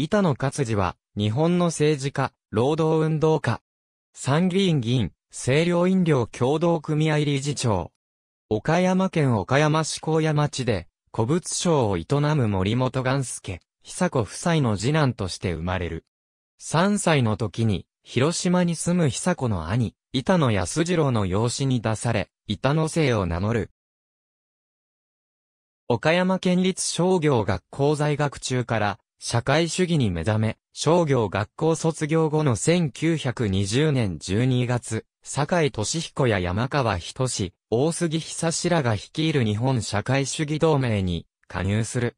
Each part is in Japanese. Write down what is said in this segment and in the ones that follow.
板野勝治は、日本の政治家、労働運動家、参議院議員、清涼飲料協同組合理事長、岡山県岡山市高谷町で、古物商を営む森本元助、久子夫妻の次男として生まれる。3歳の時に、広島に住む久子の兄、板野安次郎の養子に出され、板野姓を名乗る。岡山県立商業学校在学中から、社会主義に目覚め、商業学校卒業後の1920年12月、坂井俊彦や山川仁大杉久志らが率いる日本社会主義同盟に加入する。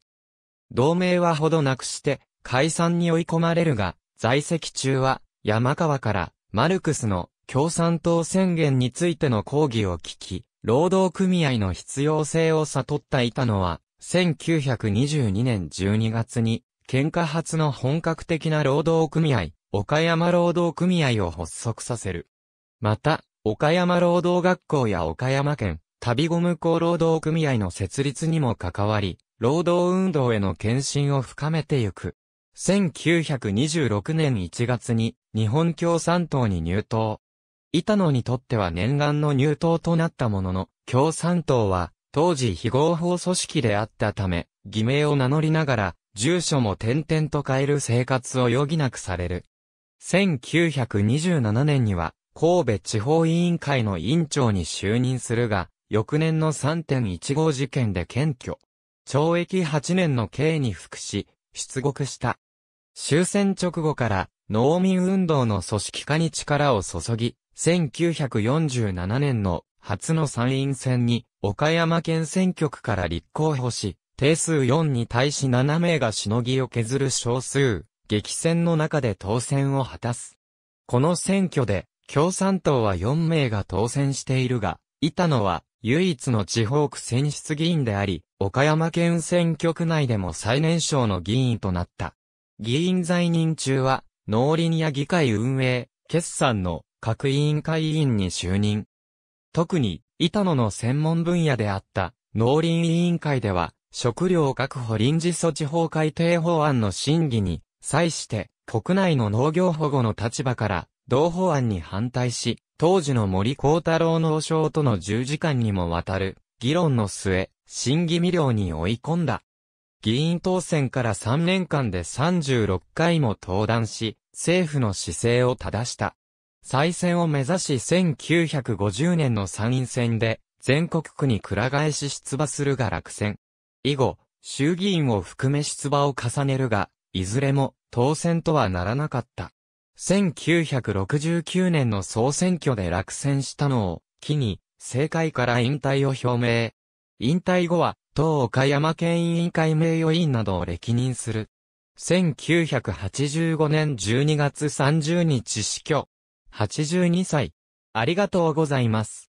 同盟はほどなくして、解散に追い込まれるが、在籍中は、山川から、マルクスの共産党宣言についての講義を聞き、労働組合の必要性を悟ったいたのは、1922年12月に喧嘩発の本格的な労働組合、岡山労働組合を発足させる。また、岡山労働学校や岡山県、旅ゴム工労働組合の設立にも関わり、労働運動への献身を深めてゆく。1926年1月に日本共産党に入党。板野にとっては念願の入党となったものの、共産党は当時非合法組織であったため、偽名を名乗りながら住所も転々と変える生活を余儀なくされる。1927年には、神戸地方委員会の委員長に就任するが、翌年の3.15事件で検挙。懲役8年の刑に服し、出獄した。終戦直後から農民運動の組織化に力を注ぎ、1947年の初の参院選に岡山県選挙区から立候補し、定数4に対し7名がしのぎを削る少数、激戦の中で当選を果たす。この選挙で、共産党は4名が当選しているが、板野は唯一の地方区選出議員であり、岡山県選挙区内でも最年少の議員となった。議員在任中は、農林や議会運営、決算の各委員会委員に就任。特に、板野の専門分野であった農林委員会では、食料確保臨時措置法改定法案の審議に、際して、国内の農業保護の立場から、同法案に反対し、当時の森幸太郎農省との10時間にもわたる、議論の末、審議未了に追い込んだ。議員当選から3年間で36回も登壇し、政府の姿勢を正した。再選を目指し1950年の参院選で、全国区に倉返し出馬するが落選。以後、衆議院を含め出馬を重ねるが、いずれも当選とはならなかった。1969年の総選挙で落選したのを、機に、政界から引退を表明。引退後は、当岡山県委員会名誉委員などを歴任する。1985年12月30日死去。82歳。ありがとうございます。